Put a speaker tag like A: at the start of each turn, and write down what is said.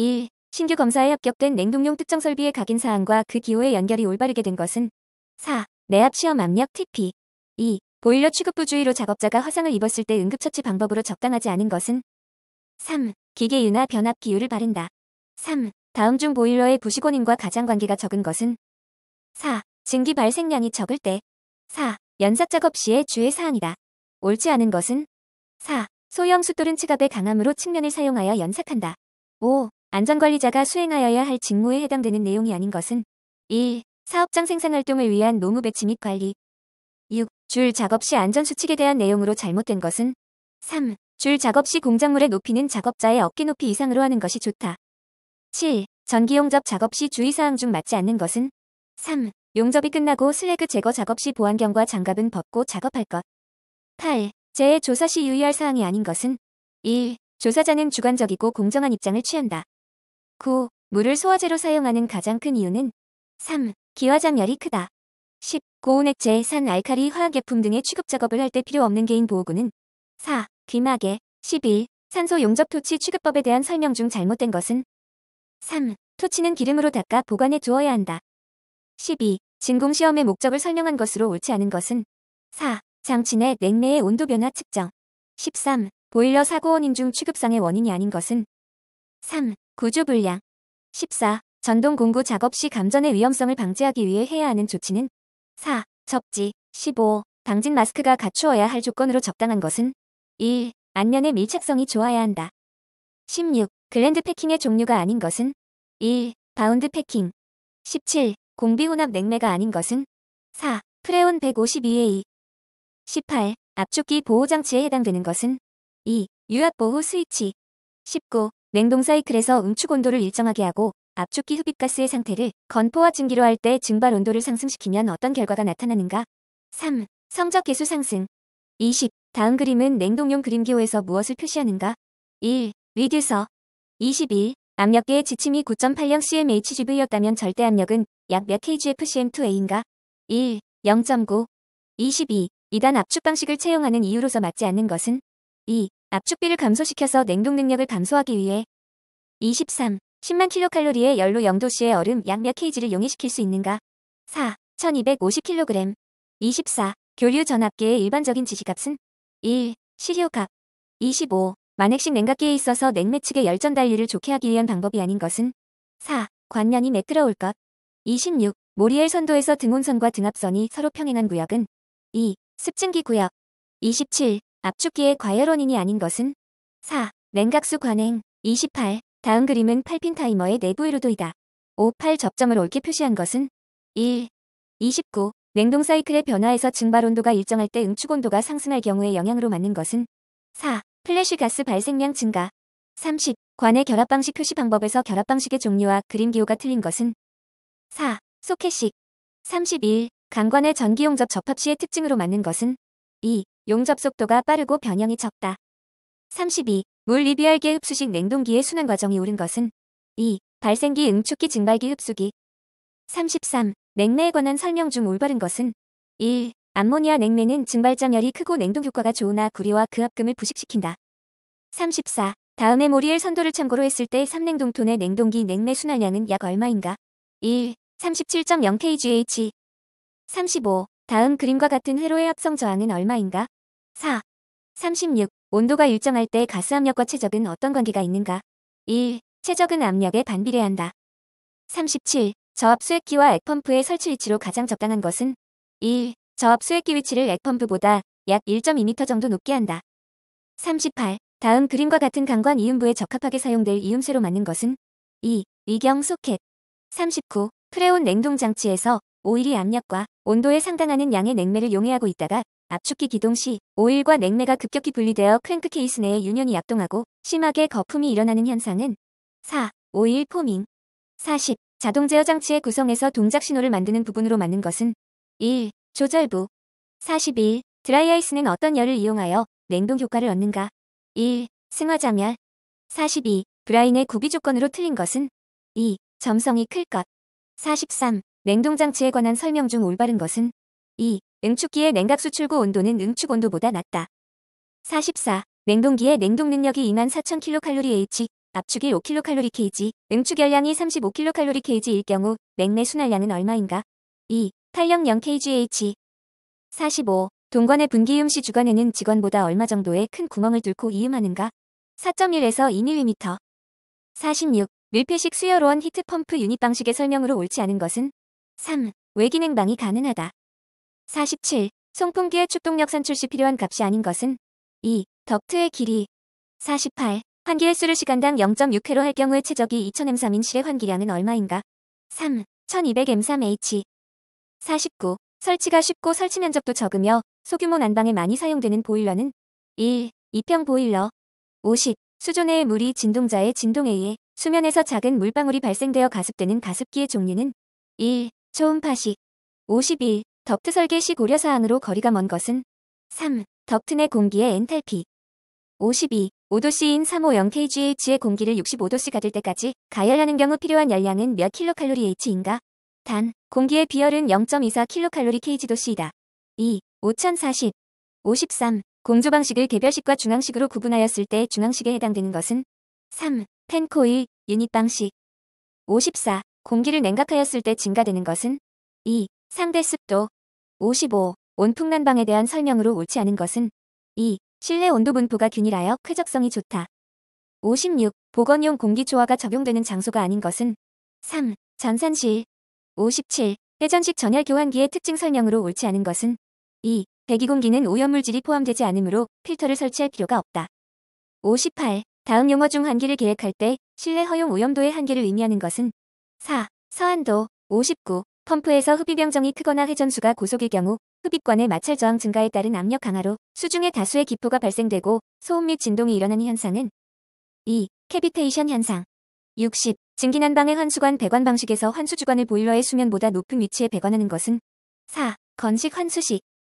A: 1. 신규 검사에 합격된 냉동용 특정 설비의 각인 사항과 그 기호의 연결이 올바르게 된 것은 4. 내압 시험 압력 TP 2. 보일러 취급부 주의로 작업자가 화상을 입었을 때 응급처치 방법으로 적당하지 않은 것은 3. 기계 유나 변압 기율을 바른다. 3. 다음 중 보일러의 부식 원인과 가장 관계가 적은 것은 4. 증기 발생량이 적을 때 4. 연사 작업 시의 주의 사항이다. 옳지 않은 것은 4. 소형 숫돌은 치갑의 강함으로 측면을 사용하여 연삭한다. 5. 안전관리자가 수행하여야 할 직무에 해당되는 내용이 아닌 것은 1. 사업장 생산활동을 위한 노무배치 및 관리 6. 줄 작업 시 안전수칙에 대한 내용으로 잘못된 것은 3. 줄 작업 시 공작물의 높이는 작업자의 어깨 높이 이상으로 하는 것이 좋다. 7. 전기용접 작업 시 주의사항 중 맞지 않는 것은 3. 용접이 끝나고 슬래그 제거 작업 시 보안경과 장갑은 벗고 작업할 것 8. 재해 조사 시 유의할 사항이 아닌 것은 1. 조사자는 주관적이고 공정한 입장을 취한다. 9. 물을 소화제로 사용하는 가장 큰 이유는 3. 기화장열이 크다. 10. 고온액체, 산, 알칼리, 화학약품 등의 취급 작업을 할 때 필요 없는 개인 보호구는 4. 귀마개 11. 산소 용접 토치 취급법에 대한 설명 중 잘못된 것은 3. 토치는 기름으로 닦아 보관해 두어야 한다. 12. 진공시험의 목적을 설명한 것으로 옳지 않은 것은 4. 장치 내 냉매의 온도 변화 측정 13. 보일러 사고 원인 중 취급상의 원인이 아닌 것은 3. 구조불량 14. 전동 공구 작업 시 감전의 위험성을 방지하기 위해 해야 하는 조치는 4. 접지 15. 방진 마스크가 갖추어야 할 조건으로 적당한 것은 1. 안면의 밀착성이 좋아야 한다. 16. 글랜드 패킹의 종류가 아닌 것은 1. 바운드 패킹 17. 공비 혼합 냉매가 아닌 것은 4. 프레온 152A 18. 압축기 보호 장치에 해당되는 것은 2. 유압 보호 스위치 19. 냉동 사이클에서 응축 온도를 일정하게 하고 압축기 흡입가스의 상태를 건포와 증기로 할 때 증발 온도를 상승시키면 어떤 결과가 나타나는가? 3. 성적 개수 상승 20. 다음 그림은 냉동용 그림기호에서 무엇을 표시하는가? 1. 리듀서 21. 압력계의 지침이 9.80 cmhgv였다면 절대 압력은 약 몇 kgfcm2a인가? 1. 0.9 22. 이단 압축 방식을 채용하는 이유로서 맞지 않는 것은? 2. 압축비를 감소시켜서 냉동 능력을 감소하기 위해 23. 10만 킬로칼로리의 연로영도씨의 얼음 약몇 kg를 용해시킬 수 있는가? 4. 1250kg 24. 교류 전압계의 일반적인 지시값은 1. 시효값 25. 만액식 냉각기에 있어서 냉매 측의 열전 달리를 좋게 하기 위한 방법이 아닌 것은 4. 관면이 매끄러울 것 26. 모리엘 선도에서 등온선과 등압선이 서로 평행한 구역은 2. 습증기 구역 27. 압축기의 과열원인이 아닌 것은 4. 냉각수 관행 28. 다음 그림은 8핀 타이머의 내부 의로도이다 5. 8 접점을 옳게 표시한 것은 1. 29. 냉동 사이클의 변화에서 증발 온도가 일정할 때 응축 온도가 상승할 경우의 영향으로 맞는 것은 4. 플래시 가스 발생량 증가 30. 관의 결합 방식 표시 방법에서 결합 방식의 종류와 그림 기호가 틀린 것은 4. 소켓식 31. 강관의 전기용접 접합 시의 특징으로 맞는 것은 2. 용접 속도가 빠르고 변형이 적다. 32. 물리비알계 흡수식 냉동기의 순환 과정이 오른 것은 2. 발생기 응축기 증발기 흡수기 33. 냉내에 관한 설명 중 올바른 것은 1. 암모니아 냉내는 증발자열이 크고 냉동 효과가 좋으나 구리와 그압금을 부식시킨다. 34. 다음에 모리엘 선도를 참고로 했을 때 3냉동톤의 냉동기 냉내 순환량은 약 얼마인가? 1. 37.0kgh 35. 다음 그림과 같은 회로의 합성 저항은 얼마인가? 4. 36. 온도가 일정할 때 가스 압력과 최적은 어떤 관계가 있는가? 1. 최적은 압력에 반비례한다. 37. 저압 수액기와 액펌프의 설치 위치로 가장 적당한 것은 1. 저압 수액기 위치를 액펌프보다 약 1.2m 정도 높게 한다. 38. 다음 그림과 같은 강관 이음부에 적합하게 사용될 이음새로 맞는 것은 2. 위경 소켓 39. 프레온 냉동장치에서 오일이 압력과 온도에 상당하는 양의 냉매를 용해하고 있다가 압축기 기동 시 오일과 냉매가 급격히 분리되어 크랭크 케이스 내의 유년이 약동하고 심하게 거품이 일어나는 현상은 4. 오일 포밍 40. 자동 제어 장치의 구성에서 동작 신호를 만드는 부분으로 맞는 것은 1. 조절부 41. 드라이아이스는 어떤 열을 이용하여 냉동 효과를 얻는가 1. 승화자멸 42. 브라인의 구비 조건으로 틀린 것은 2. 점성이 클 것. 43. 냉동장치에 관한 설명 중 올바른 것은 2. 응축기의 냉각 수출구 온도는 응축 온도보다 낮다. 44. 냉동기의 냉동 능력이 24,000kcal/h, 압축이 5kcal/kg, 응축 열량이 35kcal/kg일 경우 냉내 순환량은 얼마인가? 2. 800kgh. 45. 동관의 분기음 시 주간에는 직원보다 얼마 정도의 큰 구멍을 뚫고 이음하는가? 4.1에서 2mm. 46. 밀폐식 수열원 히트펌프 유닛 방식의 설명으로 옳지 않은 것은? 3. 외기냉방이 가능하다. 47. 송풍기의 축동력 산출시 필요한 값이 아닌 것은 2. 덕트의 길이 48. 환기의 수를 시간당 0.6회로 할 경우의 최적이 2000M3인 실의 환기량은 얼마인가? 3. 1200M3H 49. 설치가 쉽고 설치 면적도 적으며 소규모 난방에 많이 사용되는 보일러는 1. 2평 보일러 50. 수조내의 물이 진동자의 진동에 의해 수면에서 작은 물방울이 발생되어 가습되는 가습기의 종류는 1. 초음파식 51. 덕트 설계 시 고려사항으로 거리가 먼 것은 3. 덕트 내 공기의 엔탈피 52. 5도씨인 350 kgh의 공기를 65도씨가 될 때까지 가열하는 경우 필요한 열량은 몇 킬로칼로리 h인가? 단, 공기의 비열은 0.24 킬로칼로리 kg도씨이다. 2. 5040 53. 공조 방식을 개별식과 중앙식으로 구분하였을 때 중앙식에 해당되는 것은 3. 펜코일, 유닛 방식 54. 공기를 냉각하였을 때 증가되는 것은 2. 상대 습도, 55. 온풍난방에 대한 설명으로 옳지 않은 것은 2. 실내 온도 분포가 균일하여 쾌적성이 좋다. 56. 보건용 공기초화가 적용되는 장소가 아닌 것은 3. 전산실 57. 회전식 전열 교환기의 특징 설명으로 옳지 않은 것은 2. 배기공기는 오염물질이 포함되지 않으므로 필터를 설치할 필요가 없다. 58. 다음 용어 중 한기를 계획할 때 실내 허용 오염도의 한계를 의미하는 것은 4. 서한도 59. 펌프에서 흡입병정이 크거나 회전수가 고속일 경우 흡입관의 마찰 저항 증가에 따른 압력 강화로 수중에 다수의 기포가 발생되고 소음 및 진동이 일어나는 현상은 2. 캐비테이션 현상 60. 증기난방의 환수관 배관 방식에서 환수주관을 보일러의 수면보다 높은 위치에 배관하는 것은 4. 건식 환수식